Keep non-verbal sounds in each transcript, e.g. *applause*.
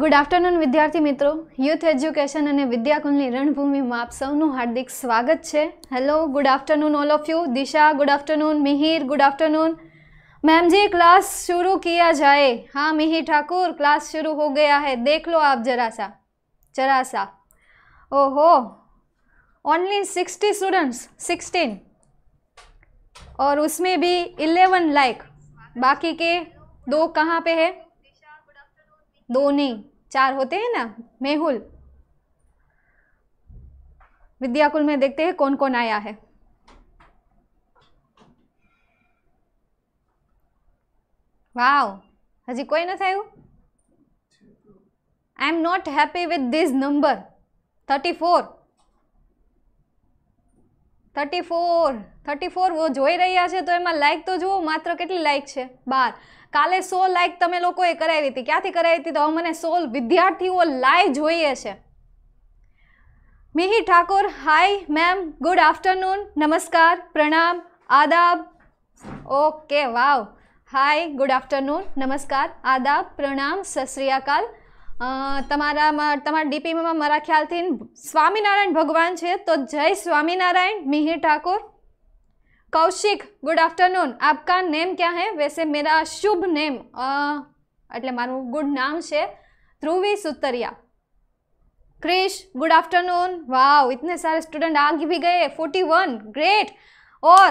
Good afternoon विद्यार्थी मित्रों youth education और અને रणभूमि में आप सबन हार्दिक स्वागत है hello good afternoon all of you Disha good afternoon Mihir good afternoon ma'am जी क्लास शुरू किया जाए हाँ मिहिर ठाकुर क्लास शुरू हो गया है देख लो आप जरा सा जरा सा ओहो ओनली सिक्सटी स्टूडेंट्स सिक्सटीन और उसमें भी इलेवन लाइक बाकी के दो कहाँ पे है दो नहीं चार होते हैं ना मेहुल विद्याकुल में देखते हैं कौन कौन आया है वाओ हजी कोई ना थे I am not happy with this number thirty four thirty four thirty four જોઈ રહ્યા છે તો એમાં લાઇક તો જુઓ માત્ર કેટલી લાઇક છે બાર કાલે સો લાઇક તમે લોકોએ કરાવી હતી ક્યાંથી કરાવી હતી તો હવે મને સો વિદ્યાર્થીઓ લાઈવ જોઈએ છે Mihi Thakor hi ma'am good afternoon નમસ્કાર પ્રણામ આદાબ okay wow hi good afternoon નમસ્કાર આદાબ પ્રણામ સત શ્રી અકાલ તમારામાં તમારા ડીપીમાં મારા ખ્યાલથી સ્વામિનારાયણ ભગવાન છે તો જય સ્વામિનારાયણ મિહિર ઠાકોર કૌશિક ગુડ આફ્ટરનૂન આપકા નેમ ક્યાં હે વૈસે મેરા શુભ નેમ એટલે મારું ગુડ નામ છે ધ્રુવી સુતરિયા क्रिश गुड आफ्टरनून वाह इतने सारे स्टूडेंट आगे भी गए 41 ग्रेट और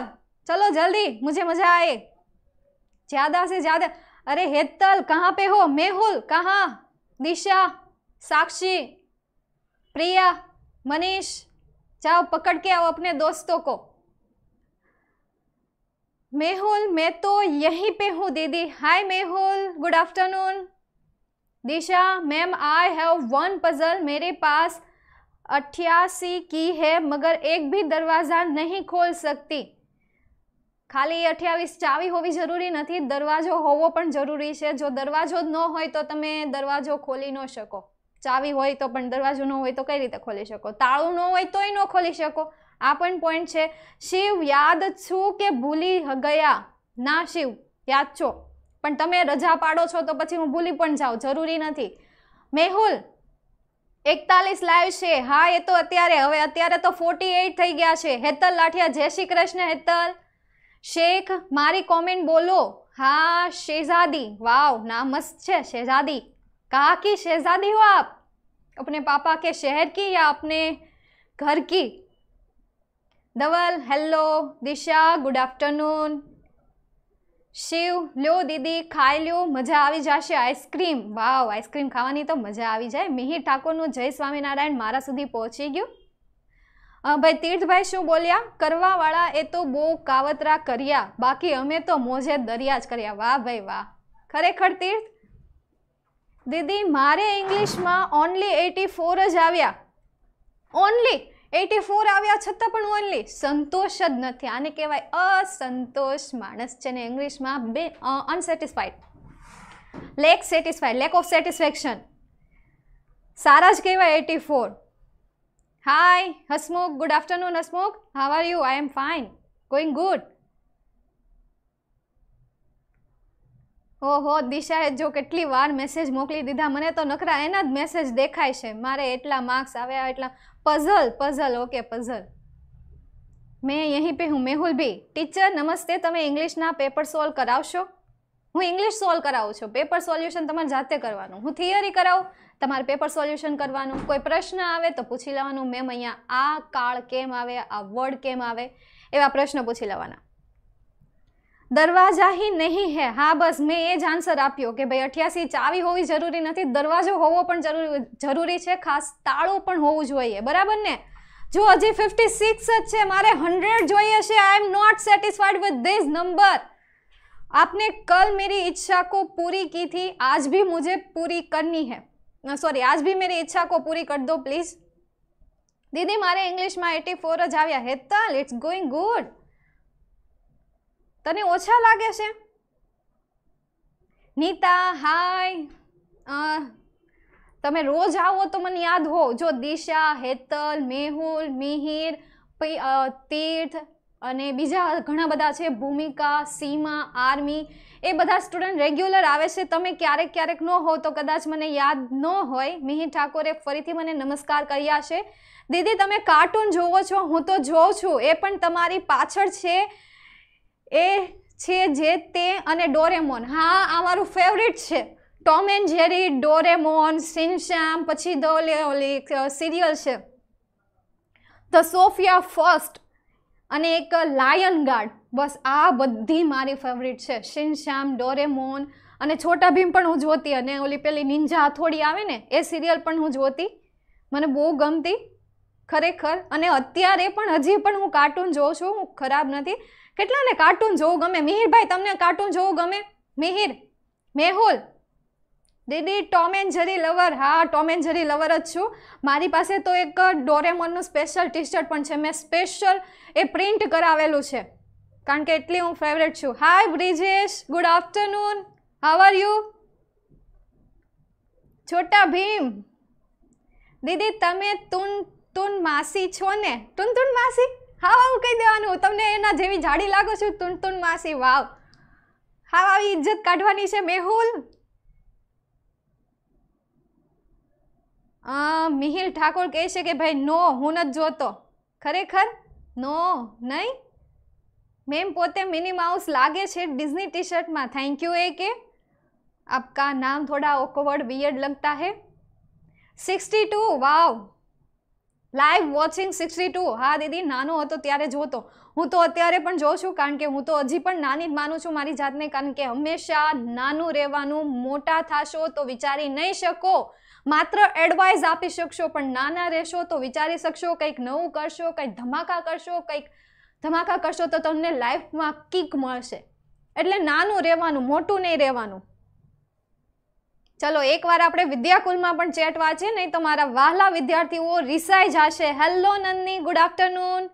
चलो जल्दी मुझे मजा आए ज़्यादा से ज़्यादा अरे हेतल कहाँ पे हो मेहुल कहाँ दिशा साक्षी प्रिया मनीष जाओ पकड़ के आओ अपने दोस्तों को मेहुल मैं तो यहीं पे हूँ दीदी hi Mehul good afternoon Disha ma'am I have one puzzle मेरे पास अट्ठासी की है मगर एक भी दरवाज़ा नहीं खोल सकती ખાલી અઠ્યાવીસ ચાવી હોવી જરૂરી નથી દરવાજો હોવો પણ જરૂરી છે જો દરવાજો જ ન હોય તો તમે દરવાજો ખોલી ન શકો ચાવી હોય તો પણ દરવાજો ન હોય તો કઈ રીતે ખોલી શકો તાળું ન હોય તોય ન ખોલી શકો આ પણ પોઈન્ટ છે શિવ યાદ છું કે ભૂલી ગયા ના શિવ યાદ છો પણ તમે રજા પાડો છો તો પછી હું ભૂલી પણ જાઉં જરૂરી નથી મેહુલ એકતાલીસ લાઈવ છે હા એ તો અત્યારે હવે અત્યારે તો ફોર્ટી એઇટ થઈ ગયા છે હેતલ લાઠિયા જય શ્રી કૃષ્ણ હેતલ શેખ મારી કોમેન્ટ બોલો હા શેઝાદી વાવ નામ મસ્ત છે શહેજાદી કહા કી શહેજાદી હો આપ अपने પાપા કે શહેર કી યા આપને ઘર કી Dhaval hello Disha good afternoon Shiv લ્યો દીદી ખાઈ લ્યો મજા આવી જશે આઈસ્ક્રીમ વાવ આઈસ્ક્રીમ ખાવાની તો મજા આવી જાય મિહિર ઠાકોરનું જય સ્વામિનારાયણ મારા સુધી પહોંચી ગયું ભાઈ તીર્થભાઈ શું બોલ્યા કરવાવાળા એ તો બહુ કાવતરા કર્યા બાકી અમે તો મોજે દરિયા જ કર્યા વાહ ભાઈ વાહ ખરેખર તીર્થ દીદી મારે ઇંગ્લિશમાં ઓનલી એટી ફોર જ આવ્યા ઓનલી એટી ફોર આવ્યા છતાં પણ ઓનલી સંતોષ જ નથી આને કહેવાય અસંતોષ માણસ છે ને ઇંગ્લિશમાં બે unsatisfied lack satisfied lack of satisfaction સારા જ કહેવાય eighty four Hi, Hasmukh. Good afternoon, Hasmukh. How are you? I am fine. Going good. ઓહો દિશાએ જો કેટલી વાર મેસેજ મોકલી દીધા મને તો નકરા એના જ મેસેજ દેખાય છે મારે એટલા માર્ક્સ આવ્યા એટલા પઝલ પઝલ ઓકે પઝલ મેં અહીં પે હું મેહુલ ભી ટીચર નમસ્તે તમે ઇંગ્લિશના પેપર સોલ્વ કરાવશો હું ઇંગ્લિશ સોલ્વ કરાવું છું પેપર સોલ્યુશન તમારે જાતે કરવાનું હું થિયરી કરાવું તમારે પેપર સોલ્યુશન કરવાનું કોઈ પ્રશ્ન આવે તો પૂછી લેવાનું મેમ અહીંયા આ કાળ કેમ આવે આ વર્ડ કેમ આવે એવા પ્રશ્ન પૂછી લેવાના દરવાજા હી નહીં હે હા બસ મેં એ જ આન્સર આપ્યો કે ભાઈ અઠ્યાસી ચાવી હોવી જરૂરી નથી દરવાજો હોવો પણ જરૂરી જરૂરી છે ખાસ તાળું પણ હોવું જોઈએ બરાબર ને જો હજી ફિફ્ટી સિક્સ જ છે મારે હંડ્રેડ જોઈએ છે I am not satisfied with this number आपने कल मेरी इच्छा को पूरी की थी आज भी मुझे पूरी करनी है सॉरी आज भी मेरी इच्छा को पूरी कर दो प्लीज़ દીદી મારે ઇંગ્લિશમાં એટી ફોર જ આવ્યા હેતલ ઇટ્સ ગોઈંગ ગુડ તને ઓછા લાગે છે નીતા હાય તમે રોજ આવો તો મને યાદ હો જો દિશા હેતલ મેહુલ મિહિર તીર્થ અને બીજા ઘણા બધા છે ભૂમિકા સીમા આર્મી એ બધા સ્ટુડન્ટ રેગ્યુલર આવે છે તમે ક્યારેક ક્યારેક ન હો તો કદાચ મને યાદ ન હોય મિહિર ઠાકોરે ફરીથી મને નમસ્કાર કર્યા છે દીદી તમે કાર્ટૂન જોવો છો હું તો જોઉં છું એ પણ તમારી પાછળ છે એ છે જે તે અને ડોરેમોન હા આ મારું ફેવરિટ છે ટોમ એન્ડ જેરી ડોરેમોન સિનશ્યામ પછી દોલે ઓલી સિરિયલ છે ધ સોફિયા ફર્સ્ટ અને એક લાયન ગાર્ડ બસ આ બધી મારી ફેવરિટ છે શિનશ્યામ ડોરેમોન અને છોટા ભીમ પણ હું જોતી અને ઓલી પેલી નિંજા હથોડી આવે ને એ સિરિયલ પણ હું જોતી મને બહુ ગમતી ખરેખર અને અત્યારે પણ હજી પણ હું કાર્ટૂન જોઉં છું હું ખરાબ નથી કેટલાને કાર્ટૂન જોવું ગમે મિહિરભાઈ તમને કાર્ટૂન જોવું ગમે મિહિર મેહુલ દીદી ટોમ એન્ડ જરી લવર હા ટોમ એન્ડ જરી લવર જ છું મારી પાસે તો એક ડોરેમોનનું સ્પેશિયલ ટી શર્ટ પણ છે મેં સ્પેશિયલ એ પ્રિન્ટ કરાવેલું છે કારણ કે એટલી હું ફેવરેટ છું hi Brijesh good afternoon how are you Chhota Bheem દીદી તમે તુન તુન માસી છો ને તુન તુન માસી હા આવું કહી દેવાનું તમને એના જેવી જાડી લાગો છું તુન તુન માસી વાવ હા આવી ઇજ્જત કાઢવાની છે મેહુલ મિહિર ઠાકોર કહે છે કે ભાઈ નો હું નથી જોતો ખરેખર નો નહીં મેમ પોતે મિની માઉસ લાગે છે ડિઝની ટી શર્ટમાં થેન્ક યુ એ કે આપકા નામ થોડા ઓકવર્ડ વિયર્ડ લગતા હે sixty two wow live watching sixty two હા દીદી નાનો હતો ત્યારે જોતો હું તો અત્યારે પણ જોઉં છું કારણ કે હું તો હજી પણ નાની જ માનું છું મારી જાતને કારણ કે હંમેશા નાનું રહેવાનું મોટા થાશો તો વિચારી નહીં શકો માત્ર એડવાઇસ આપી શકશો પણ નાના રહેશો તો વિચારી શકશો કંઈક નવું કરશો કંઈક ધમાકા કરશો કંઈક ધમાકા કરશો તો તમને લાઈફમાં કિક મળશે એટલે નાનું રહેવાનું મોટું નહીં રહેવાનું ચલો એકવાર આપણે વિદ્યાકુલમાં પણ ચેટ વાંચીએ નહીં તો મારા વહાલા વિદ્યાર્થીઓ રિસાઈ જશે હેલો નંદની ગુડ આફ્ટરનૂન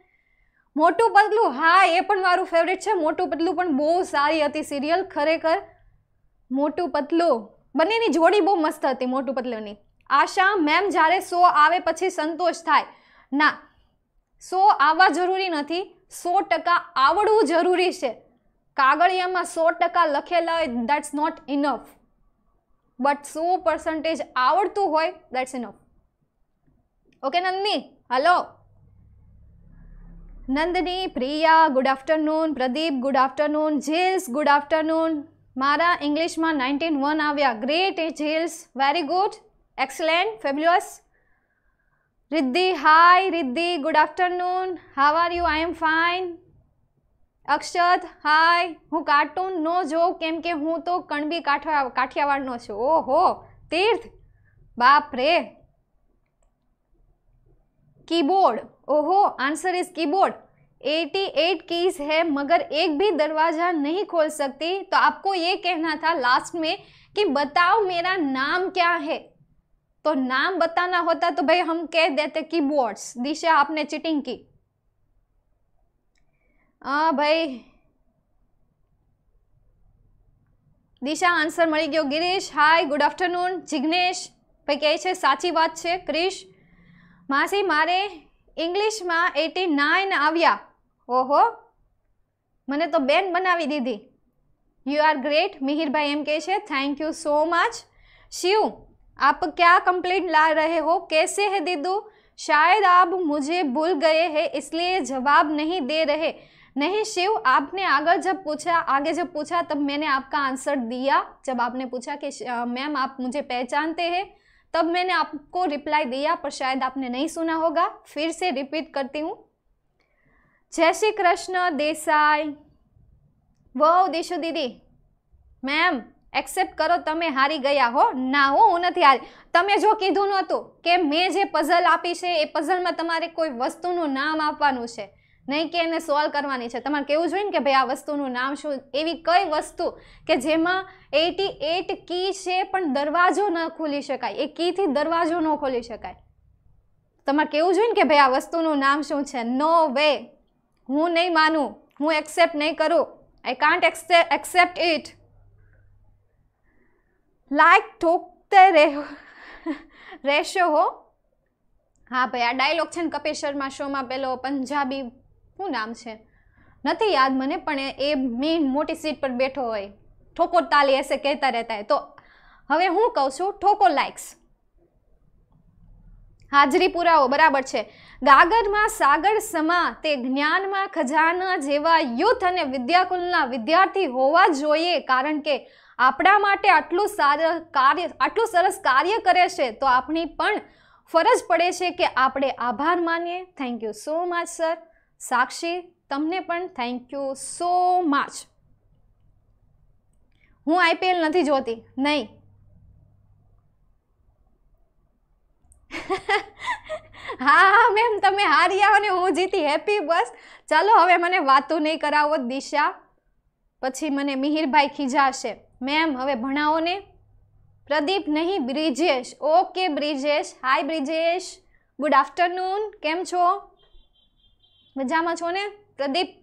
મોટું પતલું હા એ પણ મારું ફેવરેટ છે મોટું પતલું પણ બહુ સારી હતી સિરિયલ ખરેખર મોટું પતલું બંનેની જોડી બહુ મસ્ત હતી મોટું પતલુની આશા મેમ જ્યારે સો આવે પછી સંતોષ થાય ના સો આવવા જરૂરી નથી સો ટકા આવડવું જરૂરી છે કાગળિયામાં સો ટકા લખેલા હોય દેટ્સ નોટ ઇનફ બટ સો પર્સન્ટેજ આવડતું હોય that's enough okay Nandini hello Nandini Priya good afternoon Pradeep good afternoon જેલ્સ ગુડ આફ્ટરનૂન મારા ઇંગ્લિશમાં નાઇન્ટીન વન આવ્યા ગ્રેટ એ જીલ્સ very good excellent fabulous Riddhi hi Riddhi good afternoon how are you I am fine Akshat hi હું કાર્ટૂન નો જોઉં કેમ કે હું તો કણબી કાઠવા કાઠિયાવાડનો છું ઓહો તીર્થ બાપ રે કીબોર્ડ ઓહો આન્સર ઇઝ કીબોર્ડ 88 कीज है मगर एक भी दरवाज़ा नहीं खोल सकती तो आपको ये कहना था लास्ट में कि बताओ मेरा नाम क्या है तो नाम बताना होता तो भाई हम कह देते की बोर्ड्स दिशा आपने चिटिंग की आ हाँ भाई दिशा आंसर मिली ગયો Girish hi good afternoon Jignesh bhai कहे साची बात है क्रिश मासी मारे इंग्लिश ઇંગ્લિશમાં नाइन आया આવ્યા ઓહો मैंने तो बेन બનાવી દીધી you are great Mihir bhai एम છે thank you so much Shiv आप क्या कंप्लेंट ला रहे हो कैसे है दीदू शायद आप मुझे भूल गए हैं इसलिए जवाब नहीं दे रहे नहीं शिव आपने अगर जब पूछा आगे जब पूछा तब मैंने आपका आंसर दिया जब आपने पूछा कि मैम आप मुझे पहचानते हैं तब मैंने आपको रिप्लाई दिया पर शायद आपने नहीं सुना होगा फिर से रिपीट करती हूँ જય શ્રી કૃષ્ણ દેસાઈ વહુ દિશુ દીદી મેમ એક્સેપ્ટ કરો તમે હારી ગયા હો ના હો હું નથી હારી તમે જો કીધું નહોતું કે મેં જે પઝલ આપી છે એ પઝલમાં તમારે કોઈ વસ્તુનું નામ આપવાનું છે નહીં કે એને સોલ્વ કરવાની છે તમારે કેવું જોઈએ ને કે ભાઈ આ વસ્તુનું નામ શું એવી કઈ વસ્તુ કે જેમાં એટી એટ કી છે પણ દરવાજો ન ખોલી શકાય એ કીથી દરવાજો ન ખોલી શકાય તમારે કેવું જોઈએ ને કે ભાઈ આ વસ્તુનું નામ શું છે નો વે હું નહીં માનું હું એક્સેપ્ટ નહીં કરું I can't accept it like ઠોકતે રહેશો હો હા ભાઈ આ ડાયલોગ છે ને કપિલ શર્મા શોમાં પેલો પંજાબી શું નામ છે નથી યાદ મને પણ એ મેઇન મોટી સીટ પર બેઠો હોય ઠોકોર તાલી એસે કહેતા રહેતા હોય તો હવે હું કહું છું ઠોકો લાઇક્સ હાજરી પુરાવો બરાબર છે ગાગરમાં સાગર સમા તે જ્ઞાનમાં ખજાના જેવા યુથ અને વિદ્યાકુલના વિદ્યાર્થી હોવા જોઈએ કારણ કે આપણા માટે આટલું સારું કાર્ય આટલું સરસ કાર્ય કરે છે તો આપણી પણ ફરજ પડે છે કે આપણે આભાર માનીએ thank you so much sir Sakshi તમને પણ થેન્ક યુ સો મચ હું આઈપીએલ નથી જોતી નહીં હા હા મેમ તમે હારી આવો ને હું જીતી હેપી બસ ચાલો હવે મને વાતો નહીં કરાવો દિશા પછી મને મિહિરભાઈ ખીજાશે મેમ હવે ભણાવો ને પ્રદીપ નહીં Brijesh okay Brijesh hi Brijesh good afternoon કેમ છો મજામાં છો ને પ્રદીપ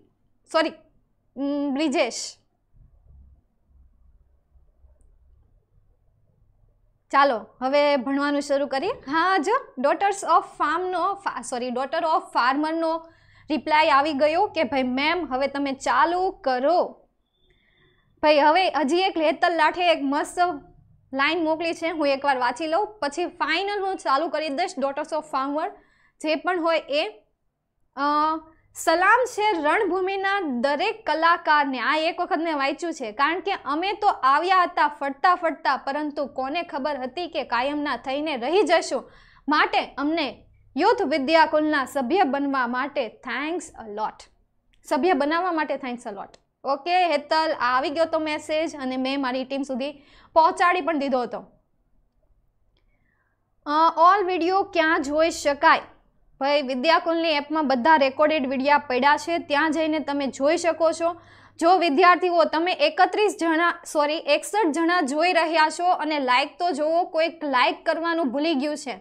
સોરી બ્રિજેશ ચાલો હવે ભણવાનું શરૂ કરીએ હા જો ડોટર્સ ઓફ ફાર્મનો સોરી ડોટર ઓફ ફાર્મરનો રિપ્લાય આવી ગયો કે ભાઈ મેમ હવે તમે ચાલુ કરો ભાઈ હવે હજી એક લેતલ લાઠે એક મસ્ત લાઈન મોકલી છે હું એકવાર વાંચી લઉં પછી ફાઇનલ હું ચાલુ કરી દઈશ ડોટર્સ ઓફ ફાર્મર જે પણ હોય એ સલામ છે રણભૂમિના દરેક કલાકારને આ એક વખત મેં વાંચ્યું છે કારણ કે અમે તો આવ્યા હતા ફટતા ફટતા પરંતુ કોને ખબર હતી કે કાયમના થઈને રહી જશું માટે અમને યુથ વિદ્યાકુલના સભ્ય બનવા માટે થેન્ક્સ અ લોટ સભ્ય બનાવવા માટે થેન્ક્સ અલોટ ઓકે હેતલ આવી ગયો તો મેસેજ અને મેં મારી ટીમ સુધી પહોંચાડી પણ દીધો હતો ઓલ વિડીયો ક્યાં જોઈ શકાય ભાઈ વિદ્યાકુલની એપમાં બધા રેકોર્ડેડ વિડીયા પડ્યા છે ત્યાં જઈને તમે જોઈ શકો છો જો વિદ્યાર્થીઓ તમે એકત્રીસ જણા સોરી એકસઠ જણા જોઈ રહ્યા છો અને લાઇક તો જોવો કોઈક લાઇક કરવાનું ભૂલી ગયું છે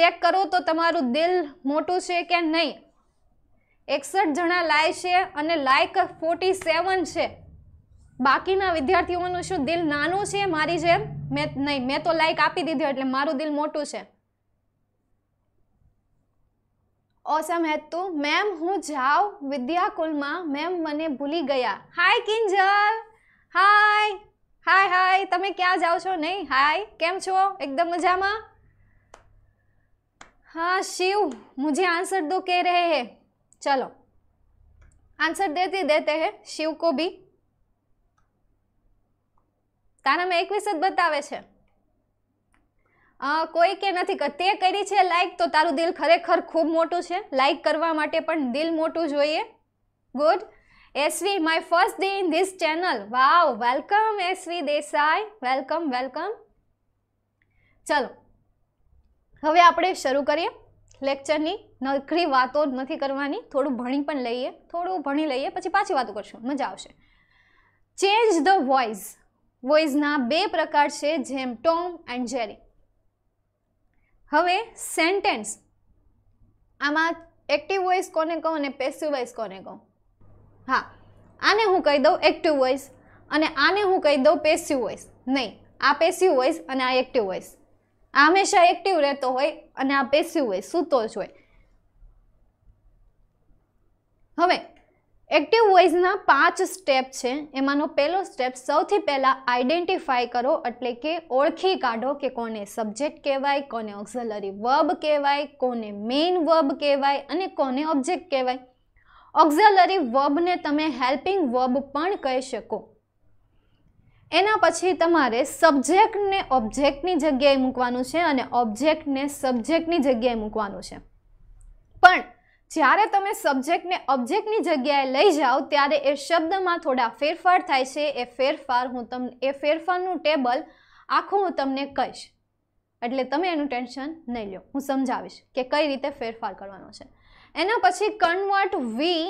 ચેક કરો તો તમારું દિલ મોટું છે કે નહીં એકસઠ જણા લાય છે અને લાઇક ફોર્ટી સેવન છે બાકીના વિદ્યાર્થીઓનું શું દિલ નાનું છે મારી જેમ મેં નહીં મેં તો લાઇક આપી દીધું એટલે મારું દિલ મોટું છે ઓસમ હે મેમ હું જાઉં વિદ્યાકુલમાં મેમ મને ભૂલી ગયા હાય કિંજલ હાય હાય હાય તમે ક્યાં જાઓ છો નહીં હાય કેમ છો એકદમ મજામાં હા શિવ मुझे આન્સર दो कह રહે હે ચલો આન્સર દેતી દેતે હે શિવ કો भी તારા મેં એકવીસ જ બતાવે છે કોઈ કે નથી તે કરી છે લાઈક તો તારું દિલ ખરેખર ખૂબ મોટું છે લાઈક કરવા માટે પણ દિલ મોટું જોઈએ good SV my first day in this channel wow welcome SV Desai welcome welcome ચલો હવે આપણે શરૂ કરીએ લેક્ચરની નખરી વાતો નથી કરવાની થોડું ભણી પણ લઈએ થોડું ભણી લઈએ પછી પાછી વાતો કરશું મજા આવશે ચેન્જ ધ વોઇસ વોઇસના બે પ્રકાર છે જેમ ટોમ એન્ડ જેરી હવે સેન્ટેન્સ આમાં એક્ટિવ વોઇસ કોને કહું અને પેસિવ વોઇસ કોને કહું હા આને હું કહી દઉં એક્ટિવ વોઇસ અને આને હું કહી દઉં પેસિવ વોઇસ નહીં આ પેસિવ વોઇસ અને આ એક્ટિવ વોઇસ આ હંમેશા એક્ટિવ રહેતો હોય અને આ પેસિવ વોઇસ સૂતો જ હોય હવે એક્ટિવ વોઇસના પાંચ સ્ટેપ છે એમાંનો પહેલો સ્ટેપ સૌથી પહેલાં આઈડેન્ટિફાય કરો એટલે કે ઓળખી કાઢો કે કોને સબ્જેક્ટ કહેવાય કોને ઓક્ઝલરી વર્બ કહેવાય કોને મેઇન વર્બ કહેવાય અને કોને ઓબ્જેક્ટ કહેવાય ઓક્ઝલરી વર્બને તમે હેલ્પિંગ વર્બ પણ કહી શકો એના પછી તમારે સબ્જેક્ટને ઓબ્જેક્ટની જગ્યાએ મૂકવાનું છે અને ઓબ્જેક્ટને સબ્જેક્ટની જગ્યાએ મૂકવાનું છે પણ જ્યારે તમે સબ્જેક્ટને ઓબ્જેક્ટની જગ્યાએ લઈ જાઓ ત્યારે એ શબ્દમાં થોડા ફેરફાર થાય છે એ ફેરફાર હું તમને એ ફેરફારનું ટેબલ આખું હું તમને કહીશ એટલે તમે એનું ટેન્શન નહીં લો હું સમજાવીશ કે કઈ રીતે ફેરફાર કરવાનો છે એના પછી કન્વર્ટ વી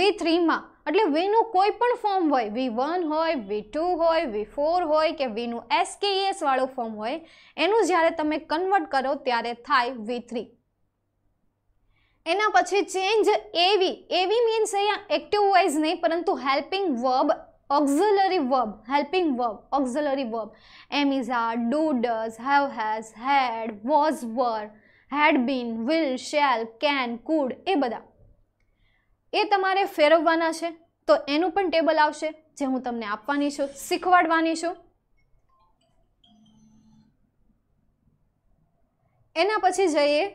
વી થ્રીમાં એટલે વીનું કોઈ પણ ફોર્મ હોય વી વન હોય વી ટુ હોય વી ફોર હોય કે વીનું એસકેએસ e વાળું ફોર્મ હોય એનું જ્યારે તમે કન્વર્ટ કરો ત્યારે થાય વી થ્રી એના પછી ચેન્જ એવી એવી મીન્સ અહીંયા એક્ટિવ વાઇઝ નહીં પરંતુ helping verb auxiliary verb helping verb auxiliary verb am is are do does have has had was were had been will shall can could એ બધા એ તમારે ફેરવવાના છે તો એનું પણ ટેબલ આવશે જે હું તમને આપવાની છું શીખવાડવાની છું એના પછી જઈએ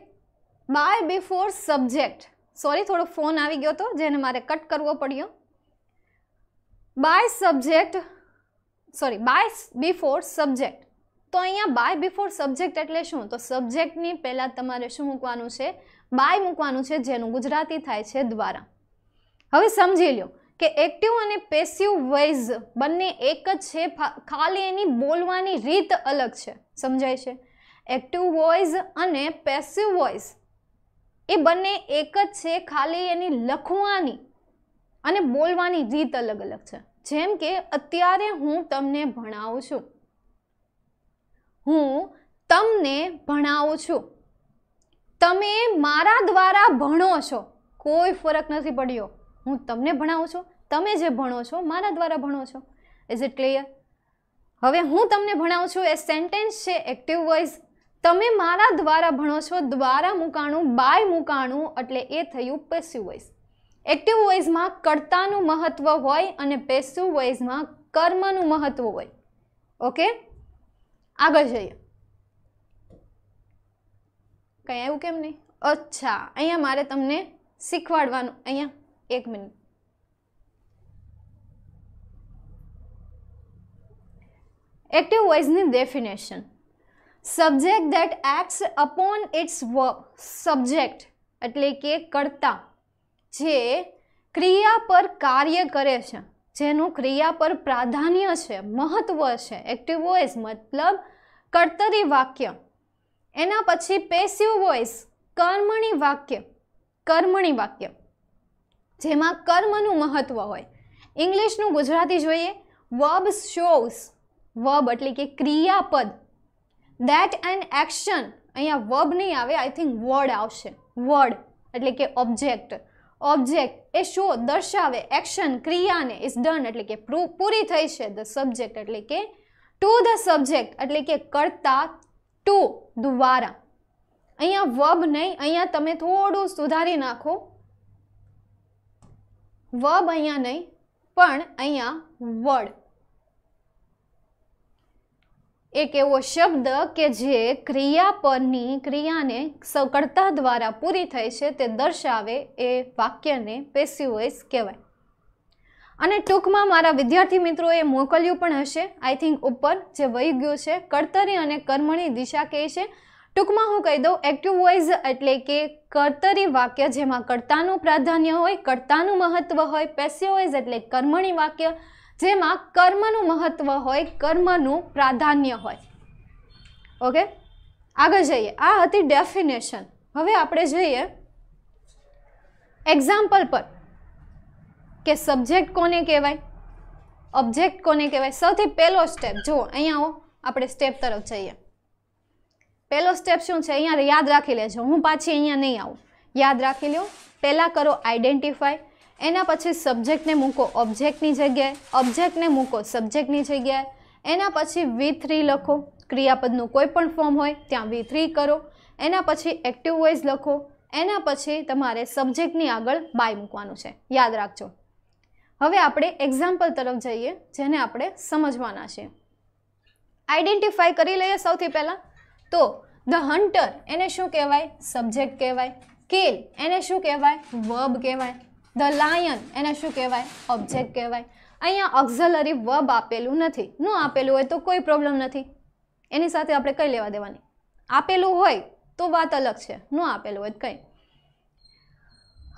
બાય બિફોર સબ્જેક્ટ સોરી થોડો ફોન આવી ગયો હતો જેને મારે કટ કરવો પડ્યો by subject sorry by before subject તો અહીંયા બાય બિફોર સબ્જેક્ટ એટલે શું તો સબ્જેક્ટની પહેલાં તમારે શું મૂકવાનું છે બાય મૂકવાનું છે જેનું ગુજરાતી થાય છે દ્વારા હવે સમજી લો કે એક્ટિવ અને પેસિવ વોઇસ બંને એક જ છે ખાલી એની બોલવાની રીત અલગ છે સમજાય છે એક્ટિવ વોઇસ અને પેસિવ વોઇસ એ બંને એક જ છે ખાલી એની લખવાની અને બોલવાની રીત અલગ અલગ છે જેમ કે અત્યારે હું તમને ભણાવું છું હું તમને ભણાવું છું તમે મારા દ્વારા ભણો છો કોઈ ફરક નથી પડ્યો હું તમને ભણાવું છું તમે જે ભણો છો મારા દ્વારા ભણો છો ઇઝ ઇટ ક્લિયર હવે હું તમને ભણાવું છું એ સેન્ટેન્સ છે એક્ટિવ વોઇસ તમે મારા દ્વારા ભણો છો દ્વારા મુકાણું બાય મુકાણું એટલે એ થયું પેસિવ વોઇસ એક્ટિવ વોઇસમાં કર્તાનું મહત્ત્વ હોય અને પેસિવ વોઇસમાં કર્મનું મહત્ત્વ હોય ઓકે આગળ જઈએ કંઈ આવ્યું કેમ નહીં અચ્છા અહીંયા મારે તમને શીખવાડવાનું અહીંયા એક મિનિટ એક્ટિવ વોઇસની definition subject that acts upon its work subject એટલે કે કર્તા જે ક્રિયા પર કાર્ય કરે છે જેનું ક્રિયા પર પ્રાધાન્ય છે મહત્ત્વ છે એક્ટિવ વોઇસ મતલબ કર્તરી વાક્ય એના પછી પેસિવ વોઇસ કર્મણી વાક્ય કર્મણી વાક્ય જેમાં કર્મનું મહત્ત્વ હોય ઇંગ્લિશનું ગુજરાતી જોઈએ વર્બ શોઝ વર્બ એટલે કે ક્રિયાપદ દેટ એન્ડ એક્શન અહીંયા વર્બ નહીં આવે આઈ થિંક વર્ડ આવશે વર્ડ એટલે કે ઓબ્જેક્ટ ઓબ્જેક્ટ એ શો દર્શાવે એક્શન ક્રિયાને ઇઝ ડન એટલે કે પૂરી થઈ છે ધ સબ્જેક્ટ એટલે કે ટુ ધ સબ્જેક્ટ એટલે કે કરતા ટુ દ્વારા અહીંયા વર્બ નહીં અહીંયા તમે થોડું સુધારી નાખો વર્બ અહીંયા નહીં પણ અહીંયા વર્ડ એક એવો શબ્દ કે જે ક્રિયા પરની ક્રિયાને સકળતા દ્વારા પૂરી થઈ છે તે દર્શાવે એ વાક્યને પેસિવોઇસ કહેવાય અને ટૂંકમાં મારા વિદ્યાર્થી મિત્રોએ મોકલ્યું પણ હશે આઈ થિંક ઉપર જે વહી ગયું છે કર્તરી અને કર્મણી દિશા કહે છે ટૂંકમાં હું કહી દઉં એક્ટિવ વોઇસ એટલે કે કર્તરી વાક્ય જેમાં કર્તાનું પ્રાધાન્ય હોય કર્તાનું મહત્વ હોય પેસિવ એટલે કર્મણી વાક્ય જેમાં કર્મનું મહત્ત્વ હોય કર્મનું પ્રાધાન્ય હોય ઓકે આગળ જઈએ આ હતી ડેફિનેશન હવે આપણે જોઈએ એક્ઝામ્પલ પર કે સબ્જેક્ટ કોને કહેવાય ઓબ્જેક્ટ કોને કહેવાય સૌથી પહેલો સ્ટેપ જુઓ અહીંયા આપણે સ્ટેપ તરફ જઈએ પહેલો સ્ટેપ શું છે અહીંયા યાદ રાખી લેજો હું પાછી અહીંયા નહીં આવું યાદ રાખી લો પહેલાં કરો આઈડેન્ટિફાય એના પછી સબ્જેક્ટને મૂકો ઓબ્જેક્ટની જગ્યાએ ઓબ્જેક્ટને મૂકો સબ્જેક્ટની જગ્યાએ એના પછી વી થ્રી લખો ક્રિયાપદનું કોઈ પણ ફોર્મ હોય ત્યાં વી થ્રી કરો એના પછી એક્ટિવ વોઇસ લખો એના પછી તમારે સબ્જેક્ટની આગળ બાય મૂકવાનું છે યાદ રાખજો હવે આપણે એક્ઝામ્પલ તરફ જઈએ જેને આપણે સમજવાના છે આઈડેન્ટિફાઈ કરી લઈએ સૌથી પહેલાં તો ધ હન્ટર એને શું કહેવાય સબ્જેક્ટ કહેવાય કેલ એને શું કહેવાય વર્બ કહેવાય ધ લાયન એને શું કહેવાય ઓબ્જેક્ટ કહેવાય અહીંયા ઓક્ઝલરી વબ આપેલું નથી ન આપેલું હોય તો કોઈ પ્રોબ્લેમ નથી એની સાથે આપણે કઈ લેવા દેવાની આપેલું હોય તો વાત અલગ છે ન આપેલું હોય કંઈ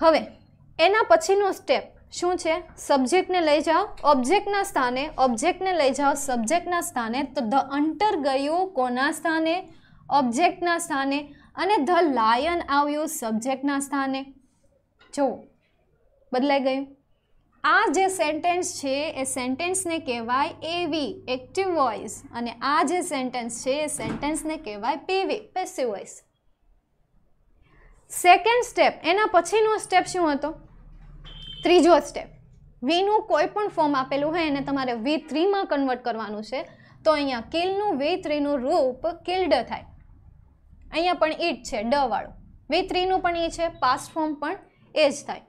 હવે એના પછીનો સ્ટેપ શું છે સબ્જેક્ટને લઈ જાઓ ઓબ્જેક્ટના સ્થાને ઓબ્જેક્ટને લઈ જાઓ સબ્જેક્ટના સ્થાને તો ધ અંટર ગયું કોના સ્થાને ઓબ્જેક્ટના સ્થાને અને ધ લાયન આવ્યું સબ્જેક્ટના સ્થાને જુઓ બદલાઈ ગયું આ જે સેન્ટેન્સ છે એ સેન્ટેન્સને કહેવાય એવી એક્ટિવ વોઇસ અને આ જે સેન્ટેન્સ છે એ સેન્ટેન્સને કહેવાય PV passive voice second step એના પછીનો સ્ટેપ શું હતો ત્રીજો સ્ટેપ વીનું કોઈ પણ ફોર્મ આપેલું હોય એને તમારે વી થ્રીમાં કન્વર્ટ કરવાનું છે તો અહીંયા કિલનું વી થ્રીનું રૂપ કિલ્ડ થાય અહીંયા પણ ઈટ છે ડ વાળું વી થ્રીનું પણ એ છે પાસ્ટ ફોર્મ પણ એ જ થાય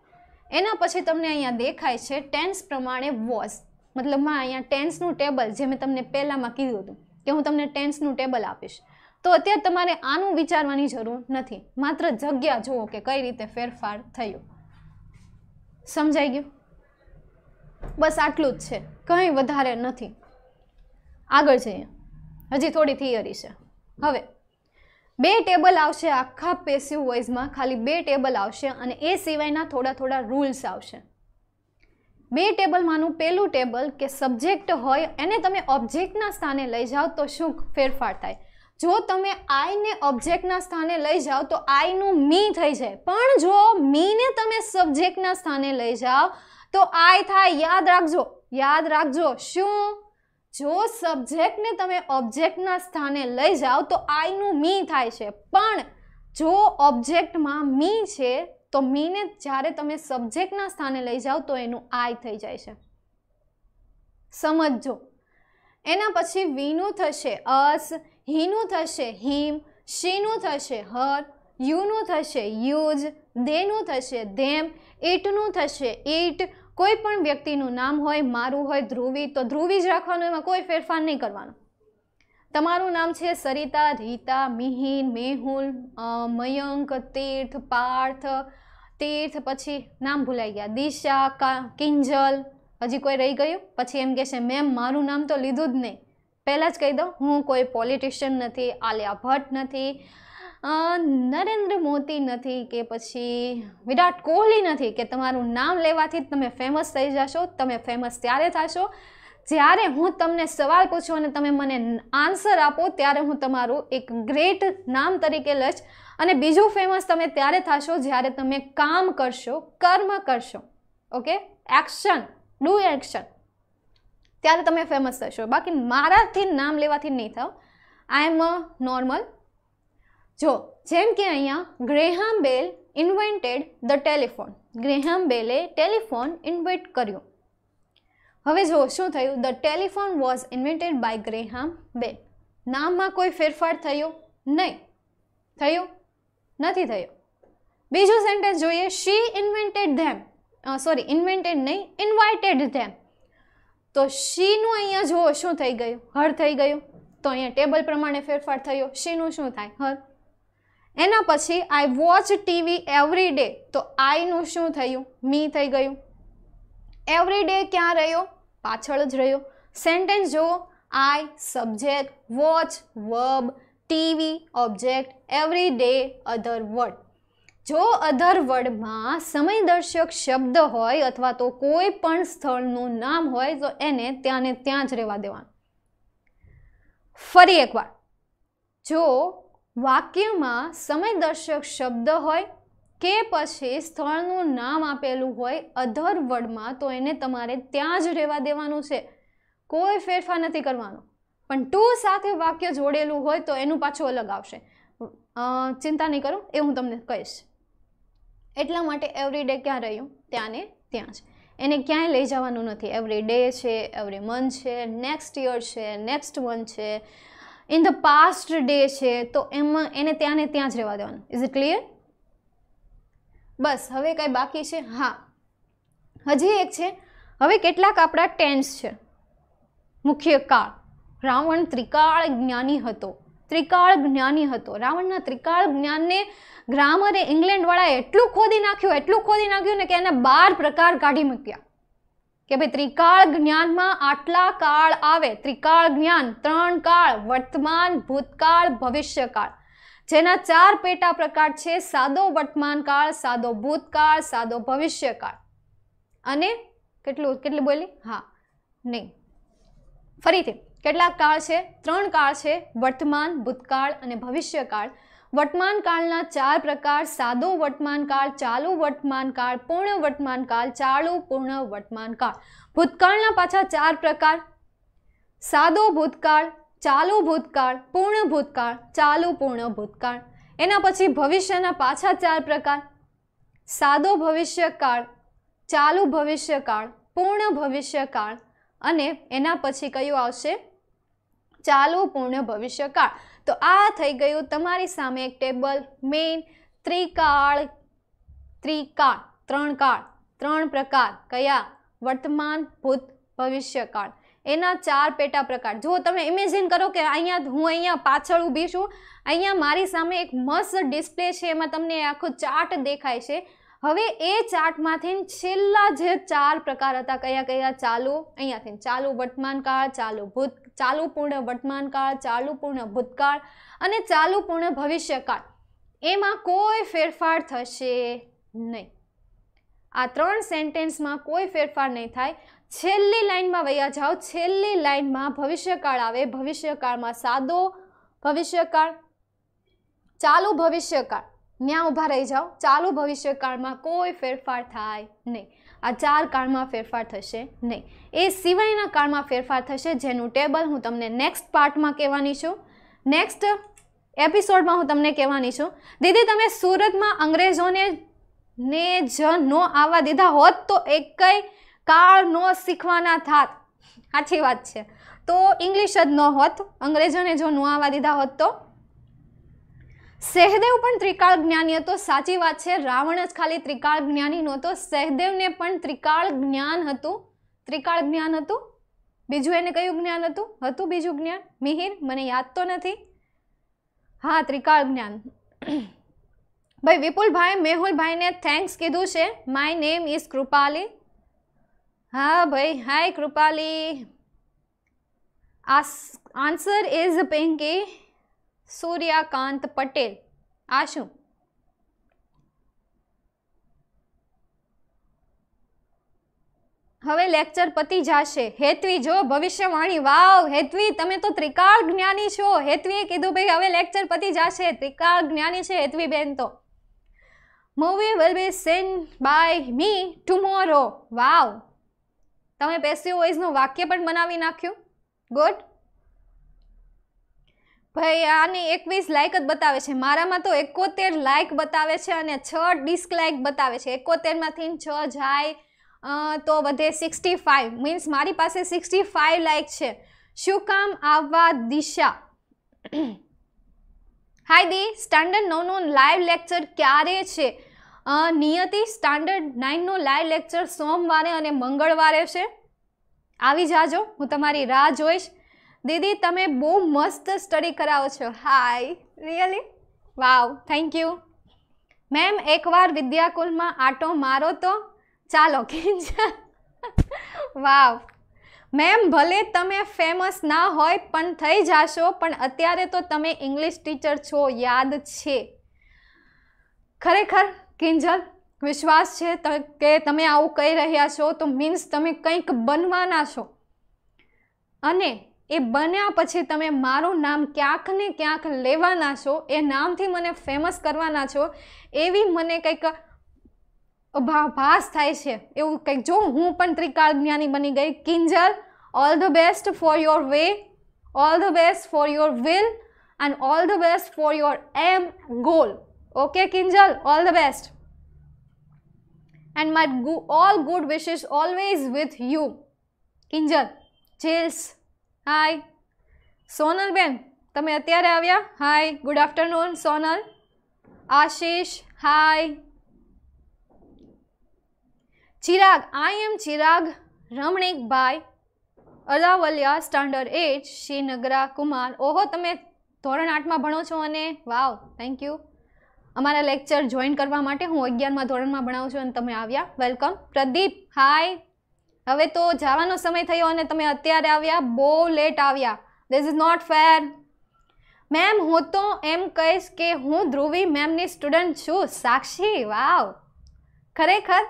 એના પછી તમને અહીંયા દેખાય છે ટેન્સ પ્રમાણે વોસ મતલબ મતલબમાં અહીંયા ટેન્સનું ટેબલ જે મેં તમને પહેલાંમાં કીધું હતું કે હું તમને ટેન્સનું ટેબલ આપીશ તો અત્યારે તમારે આનું વિચારવાની જરૂર નથી માત્ર જગ્યા જુઓ કે કઈ રીતે ફેરફાર થયો સમજાઈ ગયું બસ આટલું જ છે કંઈ વધારે નથી આગળ જઈએ હજી થોડી થિયરી છે હવે બે ટેબલ આવશે આખા પેસિવ વોઇસમાં ખાલી બે ટેબલ આવશે અને એ સિવાયના થોડા થોડા રૂલ્સ આવશે બે ટેબલમાંનું પહેલું ટેબલ કે સબ્જેક્ટ હોય એને તમે ઓબ્જેક્ટના સ્થાને લઈ જાઓ તો શું ફેરફાર થાય જો તમે આઈને ઓબ્જેક્ટના સ્થાને લઈ જાઓ તો આઈનું મી થઈ જાય પણ જો મીને તમે સબ્જેક્ટના સ્થાને લઈ જાઓ તો આઈ થાય યાદ રાખજો યાદ રાખજો શું જો સબ્જેક્ટને તમે ઓબ્જેક્ટના સ્થાને લઈ જાઓ તો આઈનું મી થાય છે પણ જો ઓબ્જેક્ટમાં મી છે તો મીને જ્યારે તમે સબ્જેક્ટના સ્થાને લઈ જાઓ તો એનું આઈ થઈ જાય છે સમજો એના પછી વીનું થશે અસ હીનું થશે હિમ શીનું થશે હર યુનું થશે યુજ દેનું થશે ધેમ ઈટનું થશે ઈટ કોઈ પણ વ્યક્તિનું નામ હોય મારું હોય ધ્રુવી તો ધ્રુવી જ રાખવાનું એમાં કોઈ ફેરફાર નહીં કરવાનો તમારું નામ છે સરિતા રીતા મિહિન મેહુલ મયંક તીર્થ પાર્થ તીર્થ પછી નામ ભૂલાઈ ગયા દિશા કા કિંજલ હજી કોઈ રહી ગયું પછી એમ કહેશે મેમ મારું નામ તો લીધું જ નહીં પહેલાં જ કહી દઉં હું કોઈ પોલિટિશિયન નથી આલિયા ભટ્ટ નથી નરેન્દ્ર મોદી નથી કે પછી વિરાટ કોહલી નથી કે તમારું નામ લેવાથી તમે ફેમસ થઈ જશો તમે ફેમસ ત્યારે થશો જ્યારે હું તમને સવાલ પૂછું અને તમે મને આન્સર આપો ત્યારે હું તમારું એક ગ્રેટ નામ તરીકે લઈશ અને બીજું ફેમસ તમે ત્યારે થશો જ્યારે તમે કામ કરશો કર્મ કરશો ઓકે એક્શન ડુ એક્શન ત્યારે તમે ફેમસ થશો બાકી મારાથી નામ લેવાથી નહીં થાવ આઈ એમ નોર્મલ જો જેમ કે અહીંયા Graham Bell invented the telephone Graham બેલે ટેલિફોન ઇન્વેન્ટ કર્યો હવે જો શું થયું the telephone was invented by Graham Bell નામમાં કોઈ ફેરફાર થયો નહીં થયો નથી થયો બીજું સેન્ટેન્સ જોઈએ she invented them sorry invented નહીં ઇન્વાઇટેડ ધેમ તો શીનું અહીંયા જુઓ શું થઈ ગયું હર થઈ ગયું તો અહીંયા ટેબલ પ્રમાણે ફેરફાર થયો શીનું શું થાય હર એના પછી I watch TV every day તો આઈનું શું થયું મી થઈ ગયું એવરી ડે ક્યાં રહ્યો પાછળ જ રહ્યો સેન્ટેન્સ જુઓ I subject watch verb TV object every day other word જો અધર વર્ડમાં સમયદર્શક શબ્દ હોય અથવા તો કોઈ પણ સ્થળનું નામ હોય તો એને ત્યાંને ત્યાં જ રહેવા દેવાનું ફરી એકવાર જો વાક્યમાં સમયદર્શક શબ્દ હોય કે પછી સ્થળનું નામ આપેલું હોય અધર વર્ડમાં તો એને તમારે ત્યાં જ રહેવા દેવાનું છે કોઈ ફેરફાર નથી કરવાનો પણ ટુ સાથે વાક્ય જોડેલું હોય તો એનું પાછું અલગ આવશે ચિંતા નહીં કરો એ હું તમને કહીશ એટલા માટે એવરી ડે ક્યાં રહ્યું ત્યાંને ત્યાં જ એને ક્યાંય લઈ જવાનું નથી એવરી ડે છે એવરી મંથ છે નેક્સ્ટ યર છે નેક્સ્ટ મંથ છે ઇન ધ પાસ્ટ ડે છે તો એમાં એને ત્યાં ને ત્યાં જ રહેવા દેવાનું ઇઝ ઇટ ક્લિયર બસ હવે કંઈ બાકી છે હા હજી એક છે હવે કેટલાક આપણા ટેન્સ છે મુખ્ય કાળ રાવણ ત્રિકાળ જ્ઞાની હતો ત્રિકાળ જ્ઞાની હતો રાવણના ત્રિકાળ જ્ઞાનને ગ્રામરે ઇંગ્લેન્ડવાળાએ એટલું ખોદી નાખ્યું એટલું ખોદી નાખ્યું ને કે એને બાર પ્રકાર કાઢી મૂક્યા કે ભાઈ ત્રિકાળ જ્ઞાનમાં આટલા કાળ આવે ત્રિકાળ જ્ઞાન ત્રણ કાળ વર્તમાન ભૂતકાળ ભવિષ્યકાળ જેના ચાર પેટા પ્રકાર છે સાદો વર્તમાન કાળ સાદો ભૂતકાળ સાદો ભવિષ્યકાળ અને કેટલું કેટલું બોલી હા નહીં ફરીથી કેટલા કાળ છે ત્રણ કાળ છે વર્તમાન ભૂતકાળ અને ભવિષ્યકાળ વર્તમાનકાળના ચાર પ્રકાર સાદો વર્તમાનકાળ ચાલુ વર્તમાનકાળ પૂર્ણ વર્તમાનકાળ ચાલુ પૂર્ણ વર્તમાનકાળ ભૂતકાળના પાછા ચાર પ્રકાર સાદો ભૂતકાળ ચાલુ ભૂતકાળ પૂર્ણ ભૂતકાળ ચાલુ પૂર્ણ ભૂતકાળ એના પછી ભવિષ્યના પાછા ચાર પ્રકાર સાદો ભવિષ્યકાળ ચાલુ ભવિષ્યકાળ પૂર્ણ ભવિષ્યકાળ અને એના પછી કયું આવશે ચાલુ પૂર્ણ ભવિષ્યકાળ તો આ થઈ ગયું તમારી સામે એક ટેબલ મેઇન ત્રિકાળ ત્રિકાળ ત્રણ કાળ ત્રણ પ્રકાર કયા વર્તમાન ભૂત ભવિષ્યકાળ એના ચાર પેટા પ્રકાર જો તમે ઇમેજિન કરો કે અહીંયા હું અહીંયા પાછળ ઊભી છું અહીંયા મારી સામે એક મસ્ત ડિસ્પ્લે છે એમાં તમને આખો ચાર્ટ દેખાય છે હવે એ ચાર્ટમાંથી છેલ્લા જે ચાર પ્રકાર હતા કયા કયા ચાલુ અહીંયાથી ચાલુ વર્તમાન કાળ ચાલુ ભૂત ચાલુ પૂર્ણ વર્તમાનકાળ ચાલુ પૂર્ણ ભૂતકાળ અને ચાલુ પૂર્ણ ભવિષ્યકાળ એમાં કોઈ ફેરફાર થશે નહીં આ ત્રણ સેન્ટેન્સમાં કોઈ ફેરફાર નહીં થાય છેલ્લી લાઇનમાં વૈયા જાઓ છેલ્લી લાઇનમાં ભવિષ્યકાળ આવે ભવિષ્યકાળમાં સાદો ભવિષ્યકાળ ચાલુ ભવિષ્યકાળ ત્યાં ઊભા રહી જાઓ ચાલુ ભવિષ્યકાળમાં કોઈ ફેરફાર થાય નહીં આ ચાર કાળમાં ફેરફાર થશે નહીં એ સિવાયના કાળમાં ફેરફાર થશે જેનું ટેબલ હું તમને નેક્સ્ટ પાર્ટમાં કહેવાની છું નેક્સ્ટ એપિસોડમાં હું તમને કહેવાની છું દીદી તમે સુરતમાં અંગ્રેજોને ને જ નો આવવા દીધા હોત તો એકય કાળ ન શીખવાના થાત સાચી વાત છે તો ઇંગ્લિશ જ ન હોત અંગ્રેજોને જો ન આવવા દીધા હોત તો સહદેવ પણ ત્રિકાળ જ્ઞાની હતો સાચી વાત છે રાવણ જ ખાલી ત્રિકાળ જ્ઞાની નહોતો સહદેવને પણ ત્રિકાળ જ્ઞાન હતું ત્રિકાળ જ્ઞાન હતું બીજું એને કયું જ્ઞાન હતું હતું બીજું જ્ઞાન મિહિર મને યાદ તો નથી હા ત્રિકાળ જ્ઞાન *clears throat* ભાઈ વિપુલભાઈ મેહુલભાઈને થેન્ક્સ કીધું છે માય નેમ ઇઝ કૃપાલી હા ભાઈ hi Kripali answer is Pinky Suryakant Patel આ શું હવે લેક્ચર પતી જશે હેતવી જો ભવિષ્યવાણી વાવ હેતવી તમે તો ત્રિકાળ જ્ઞાની છો હેતવીએ કીધું ભાઈ હવે લેક્ચર પતી જશે ત્રિકાળ જ્ઞાની છે હેતવી બેન તો movie will be seen by me tomorrow wow તમે પેસ્યુ વોઇસનું વાક્ય પણ બનાવી નાખ્યું ગુડ ભાઈ આની એકવીસ લાઇક જ બતાવે છે મારામાં તો એકોતેર લાઇક બતાવે છે અને છ ડિસલાઇક બતાવે છે એકોતેરમાંથી છ જાય તો વધે સિક્સટી ફાઇવ મીન્સ મારી પાસે સિક્સટી ફાઇવ લાઇક છે શું કામ આવવા દિશા હાય દી સ્ટાન્ડર્ડ નવનું લાઈવ લેક્ચર ક્યારે છે નિયતિ સ્ટાન્ડર્ડ નાઇનનું લાઈવ લેક્ચર સોમવારે અને મંગળવારે છે આવી જાજો હું તમારી રાહ જોઈશ દીદી તમે બહુ મસ્ત સ્ટડી કરાવો છો hi really wow thank you ma'am એકવાર વિદ્યાકુલમાં આટો મારો તો ચાલો ખીંચા વાવ મેમ ભલે તમે ફેમસ ના હોય પણ થઈ જાશો પણ અત્યારે તો તમે ઇંગ્લિશ ટીચર છો યાદ છે ખરેખર કિંજલ વિશ્વાસ છે કે તમે આવું કહી રહ્યા છો તો મીન્સ તમે કંઈક બનવાના છો અને એ બન્યા પછી તમે મારું નામ ક્યાંક ને ક્યાંક લેવાના છો એ નામથી મને ફેમસ કરવાના છો એવી મને કંઈક ભાસ થાય છે એવું કંઈક જો હું પણ ત્રિકાળ જ્ઞાની બની ગઈ Kinjal all the best for your way all the best for your will and all the best for your aim goal okay Kinjal all the best and my all good wishes always with you Kinjal જેલ્સ hi Sonalben તમે અત્યારે આવ્યા hi good afternoon Sonal Ashish hi Chirag I am Chirag bhai Alavaliya standard at Shrinagra Kumar ઓહો તમે ધોરણ આઠમાં ભણો છો અને વાવ થેન્ક યુ અમારા લેક્ચર જોઈન કરવા માટે હું અગિયારમાં ધોરણમાં ભણાવું છું અને તમે આવ્યા વેલકમ પ્રદીપ હાય હવે તો જવાનો સમય થયો અને તમે અત્યારે આવ્યા બહુ લેટ આવ્યા this is not fair ma'am હું તો એમ કહીશ કે હું ધ્રુવી મેમની સ્ટુડન્ટ છું સાક્ષી વાવ ખરેખર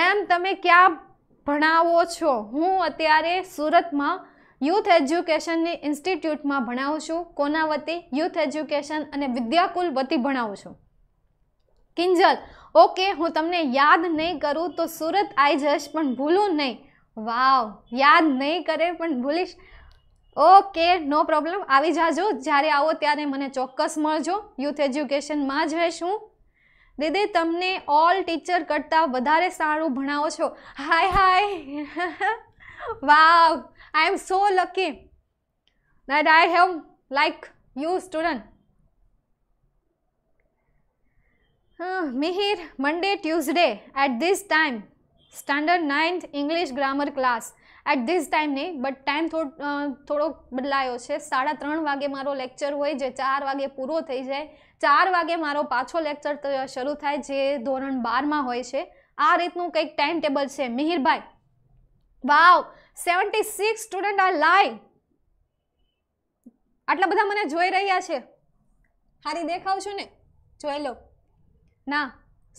મેમ તમે ક્યાં ભણાવો છો હું અત્યારે સુરતમાં યુથ એજ્યુકેશનની ઇન્સ્ટિટ્યૂટમાં ભણાવું છું કોના વતી યુથ એજ્યુકેશન અને વિદ્યાકુલ વતી ભણાવું છું કિંજલ ઓકે હું તમને યાદ નહીં કરું તો સુરત આવી જઈશ પણ ભૂલું નહીં વાવ યાદ નહીં કરે પણ ભૂલીશ ઓકે નો પ્રોબ્લેમ આવી જાજો જ્યારે આવો ત્યારે મને ચોક્કસ મળજો યુથ એજ્યુકેશનમાં જ હશ હું દીદી તમને ઓલ ટીચર કરતાં વધારે સારું ભણાવો છો hi hi *laughs* wow I am so lucky that I have like you student Uh, Mihir, Monday, Tuesday at this time, standard 9th English grammar class. At this time નહીં બટ ટાઈમ થોડો બદલાયો છે સાડા ત્રણ વાગે મારો લેક્ચર હોય જે ચાર વાગે પૂરો થઈ જાય ચાર વાગે મારો પાછો લેક્ચર શરૂ થાય જે ધોરણ બારમાં હોય છે આ રીતનું કંઈક ટાઈમ ટેબલ છે મિહિરભાઈ વાવ સેવન્ટી સિક્સ સ્ટુડન્ટ આ લાઈ આટલા બધા મને જોઈ રહ્યા છે સારી દેખાવ છું ને જોઈ લો ના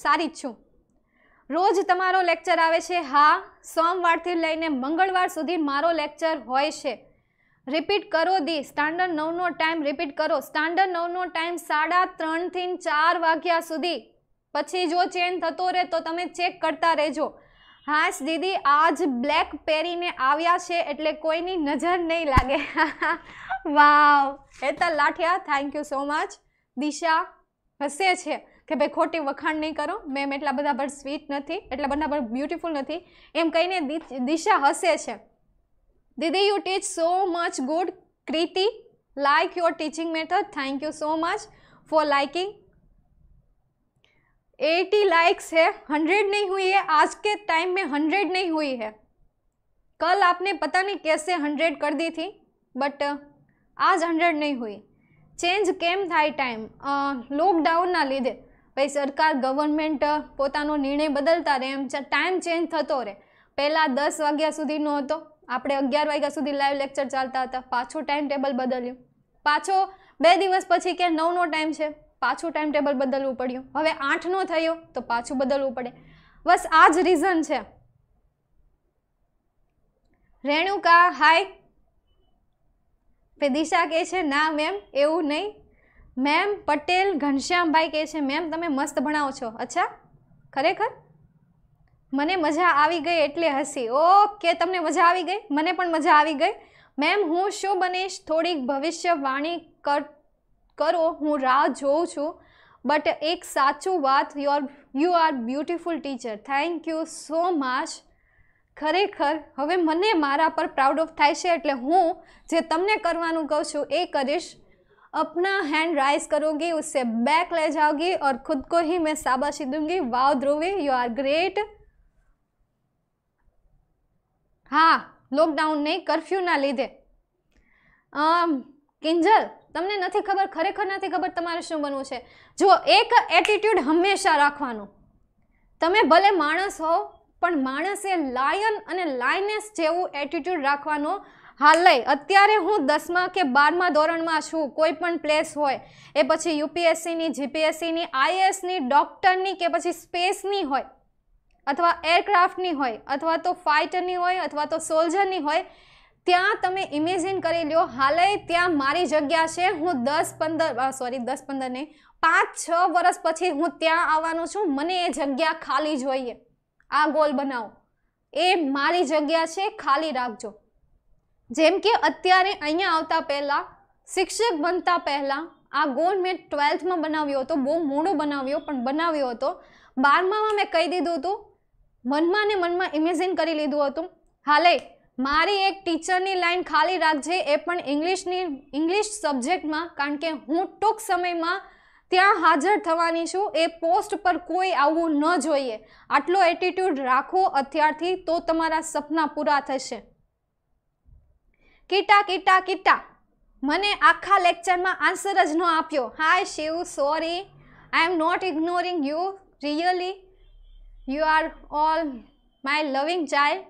સારી જ છું રોજ તમારો લેક્ચર આવે છે હા સોમવારથી લઈને મંગળવાર સુધી મારો લેક્ચર હોય છે રિપીટ કરો દી સ્ટાન્ડર્ડ નવનો ટાઈમ રિપીટ કરો સ્ટાન્ડર્ડ નવનો ટાઈમ સાડા ત્રણથી ચાર વાગ્યા સુધી પછી જો ચેન્જ થતો રહે તો તમે ચેક કરતા રહેજો હાશ દીદી આજ બ્લેક પહેરીને આવ્યા છે એટલે કોઈની નજર નહીં લાગે *laughs* વાવ એ તો Lathiya thank you so much Disha હસે છે કેબે ખોટી વખાણ ન કરો મેમ એટલા બડા બર સ્વીટ નથી એટલા બર બ્યુટીફુલ નથી એમ કઈને દિશા હસે છે દીદી you teach so much good Kruti like your teaching method thank you so much for liking 80 likes હે 100 નહીં હુઈ હે આજ કે ટાઈમ મે 100 નહીં હુઈ હે કલ આપને પતા નહીં કેસે 100 કર દી થી બટ આજ 100 નહીં હુઈ ચેન્જ કેમ થાય ટાઈમ લોકડાઉન ના લીદે ભાઈ સરકાર ગવર્મેન્ટ પોતાનો નિર્ણય બદલતા રહે એમ ટાઈમ ચેન્જ થતો રહે પહેલાં દસ વાગ્યા સુધીનો હતો આપણે અગિયાર વાગ્યા સુધી લાઈવ લેક્ચર ચાલતા હતા પાછો ટાઈમ ટેબલ બદલ્યું પાછો બે દિવસ પછી કે નવનો ટાઈમ છે પાછું ટાઈમ ટેબલ બદલવું પડ્યું હવે આઠનો થયો તો પાછું બદલવું પડે બસ આ જ રીઝન છે રેણુકા હાય દિશા કે છે ના મેમ એવું નહીં મેમ પટેલ ઘનશ્યામભાઈ કહે છે મેમ તમે મસ્ત ભણાવો છો અચ્છા ખરેખર મને મજા આવી ગઈ એટલે હસી ઓકે તમને મજા આવી ગઈ મને પણ મજા આવી ગઈ મેમ હું શું બનીશ થોડીક ભવિષ્યવાણી કરો હું રાહ જોઉં છું બટ એક સાચું વાત your you are beautiful teacher thank you so much ખરેખર હવે મને મારા પર પ્રાઉડ ઓફ થાય છે એટલે હું જે તમને કરવાનું કહું છું એ કરીશ अपना हैंड राइज करोगे उससे बैक ले जाओगे और खुद को ही मैं शाबाशी दूंगी wow Dhruvi you are great હા લોકડાઉન નહીં કરફ્યુના લીધે કિંજલ તમને નથી ખબર ખરેખર નથી ખબર તમારે શું બનવું છે જો એક એટીટ્યૂડ હંમેશા રાખવાનું તમે ભલે માણસ હો પણ માણસે લાયન અને લાયનેસ જેવું એટીટ્યૂડ રાખવાનો હાલય અત્યારે હું દસમા કે બારમા ધોરણમાં છું કોઈ પણ પ્લેસ હોય એ પછી યુપીએસસીની જીપીએસસીની આઈએસની ડૉક્ટરની કે પછી સ્પેસની હોય અથવા એરક્રાફ્ટની હોય અથવા તો ફાઇટરની હોય અથવા તો સોલ્જરની હોય ત્યાં તમે ઇમેજિન કરી લ્યો હાલય ત્યાં મારી જગ્યા છે હું દસ પંદર સોરી દસ પંદર નહીં પાંચ છ વર્ષ પછી હું ત્યાં આવવાનું છું મને એ જગ્યા ખાલી જોઈએ આ ગોલ બનાવો એ મારી જગ્યા છે ખાલી રાખજો જેમ કે અત્યારે અહીંયા આવતા પહેલાં શિક્ષક બનતા પહેલાં આ ગોલ મેં ટ્વેલ્થમાં બનાવ્યો હતો બહુ મોડો બનાવ્યો પણ બનાવ્યો હતો બારમામાં મેં કહી દીધું હતું મનમાં ને મનમાં ઇમેજિન કરી લીધું હતું હાલે મારી એક ટીચરની લાઈન ખાલી રાખજે એ પણ ઇંગ્લિશની ઇંગ્લિશ સબ્જેક્ટમાં કારણ કે હું ટૂંક સમયમાં ત્યાં હાજર થવાની છું એ પોસ્ટ પર કોઈ આવવું ન જોઈએ આટલો એટીટ્યૂડ રાખો અત્યારથી તો તમારા સપના પૂરા થશે કીટા કીટા કીટા મને આખા લેક્ચરમાં આન્સર જ ન આપ્યો hi Shiv sorry I am not ignoring you really you are all my loving child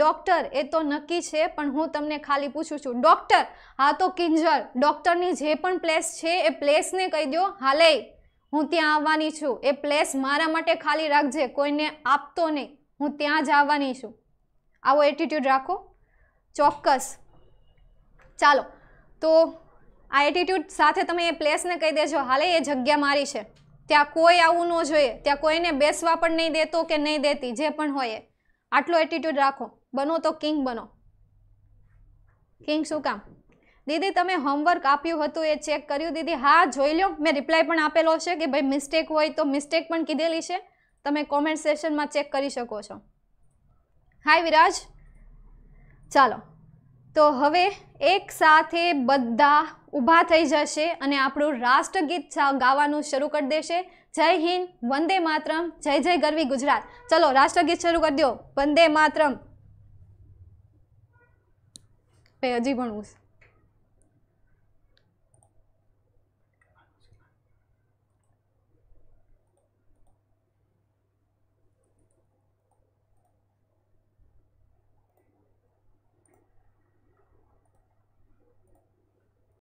doctor એ તો નક્કી છે પણ હું તમને ખાલી પૂછું છું ડૉક્ટર હા તો કિંજર ડૉક્ટરની જે પણ પ્લેસ છે એ પ્લેસને કહી દો હાલે હું ત્યાં આવવાની છું એ પ્લેસ મારા માટે ખાલી રાખજે કોઈને આપતો નહીં હું ત્યાં જ આવવાની છું આવો એટીટ્યૂડ રાખો ચોક્કસ ચાલો તો આ એટીટ્યૂડ સાથે તમે એ પ્લેસને કહી દેજો હાલે એ જગ્યા મારી છે ત્યાં કોઈ આવું ન જોઈએ ત્યાં કોઈને બેસવા પણ નહીં દેતો કે નહીં દેતી જે પણ હોય આટલો એટીટ્યૂડ રાખો બનો તો કિંગ બનો કિંગ શું કામ દીદી તમે હોમવર્ક આપ્યું હતું એ ચેક કર્યું દીદી હા જોઈ લો મેં રિપ્લાય પણ આપેલો છે કે ભાઈ મિસ્ટેક હોય તો મિસ્ટેક પણ કીધેલી છે તમે કોમેન્ટ સેશનમાં ચેક કરી શકો છો હાય વિરાજ ચાલો તો હવે એક સાથે બધા ઊભા થઈ જશે અને આપણું રાષ્ટ્રગીત ગાવાનું શરૂ કરી દેશે જય હિન્દ વંદે માતરમ જય જય ગરવી ગુજરાત ચલો રાષ્ટ્રગીત શરૂ કરી દો વંદે માતરમ હજી ભણવું